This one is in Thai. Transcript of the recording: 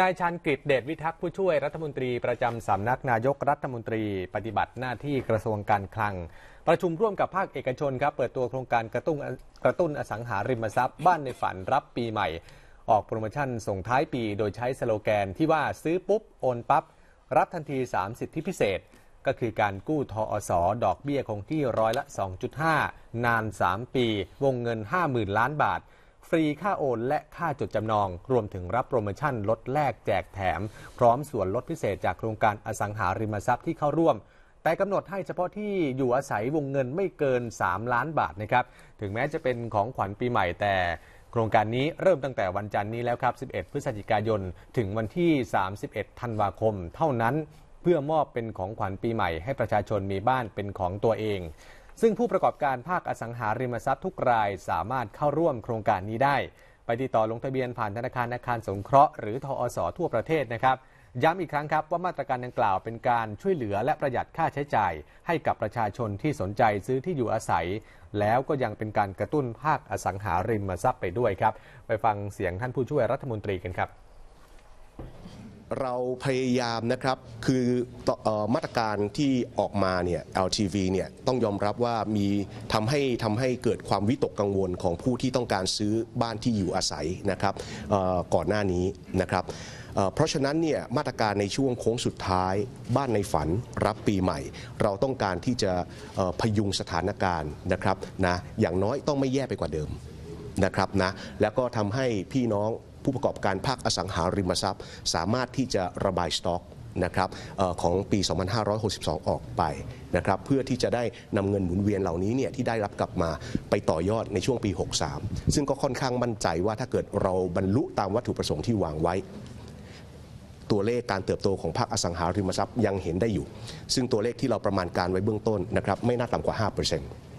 นายชันกฤษเดชวิทักษ์ผู้ช่วยรัฐมนตรีประจำสำนักนายกรัฐมนตรีปฏิบัติหน้าที่กระทรวงการคลัง ประชุมร่วมกับภาคเอกชนครับ เปิดตัวโครงการกระตุ้นกระตุ้นอสังหาริมทรัพย์ บ้านในฝันรับปีใหม่ ออกโปรโมชั่นส่งท้ายปีโดยใช้สโลแกนที่ว่าซื้อปุ๊บ โอนปับ๊บรับทันที3สิทธิพิเศษก็คือการกู้ทอสอดอกเบี้ยคงที่ร้อยละ 2.5 นาน 3 ปีวงเงิน50,000ล้านบาทรีค่าโอนและค่าจดจำนอง รวมถึงรับโปรโมชั่นลดแลกแจกแถม พร้อมส่วนลดพิเศษจากโครงการอสังหาริมทรัพย์ที่เข้าร่วม แต่กำหนดให้เฉพาะที่อยู่อาศัยวงเงินไม่เกิน 3 ล้านบาทนะครับถึงแม้จะเป็นของขวัญปีใหม่แต่โครงการนี้เริ่มตั้งแต่วันจันทร์นี้แล้วครับ 11 พฤศจิกายนถึงวันที่ 31 ธันวาคม เท่านั้นเพื่อมอบเป็นของขวัญปีใหม่ ให้ประชาชนมีบ้านเป็นของตัวเองซึ่งผู้ประกอบการภาคอสังหาริมทรัพย์ทุกรายสามารถเข้าร่วมโครงการนี้ได้ ไปติดต่อลงทะเบียนผ่านธนาคารอาคารสงเคราะห์หรือทอสทั่วประเทศนะครับ ย้ำอีกครั้งครับว่ามาตรการดังกล่าวเป็นการช่วยเหลือและประหยัดค่าใช้จ่าย ให้กับประชาชนที่สนใจซื้อที่อยู่อาศัย แล้วก็ยังเป็นการกระตุ้นภาคอสังหาริมทรัพย์ไปด้วยครับ ไปฟังเสียงท่านผู้ช่วยรัฐมนตรีกันครับเราพยายามนะครับคืออมาตรการที่ออกมาเนี่ย LTV เนี่ยต้องยอมรับว่ามีทำให้ทำให้เกิดความวิตกกังวลของผู้ที่ต้องการซื้อบ้านที่อยู่อาศัยนะครับก่อนหน้านี้นะครับเพราะฉะนั้นเนี่ยมาตรการในช่วงโค้งสุดท้ายบ้านในฝันรับปีใหม่ เราต้องการที่จะพยุงสถานการณ์นะครับนะอย่างน้อยต้องไม่แย่ไปกว่าเดิมนะครับนะแล้วก็ทำให้พี่น้องผู้ประกอบการภาคอสังหาริมทรัพย์สามารถที่จะระบายสต็อกนะครับของปี 2562 ออกไปนะครับเพื่อที่จะได้นำเงินหมุนเวียนเหล่านี้เนี่ยที่ได้รับกลับมาไปต่อยอดในช่วงปี 63 ซึ่งก็ค่อนข้างมั่นใจว่าถ้าเกิดเราบรรลุตามวัตถุประสงค์ที่วางไว้ ตัวเลขการเติบโตของภาคอสังหาริมทรัพย์ยังเห็นได้อยู่ ซึ่งตัวเลขที่เราประมาณการไว้เบื้องต้นนะครับไม่น่าต่ำกว่า 5%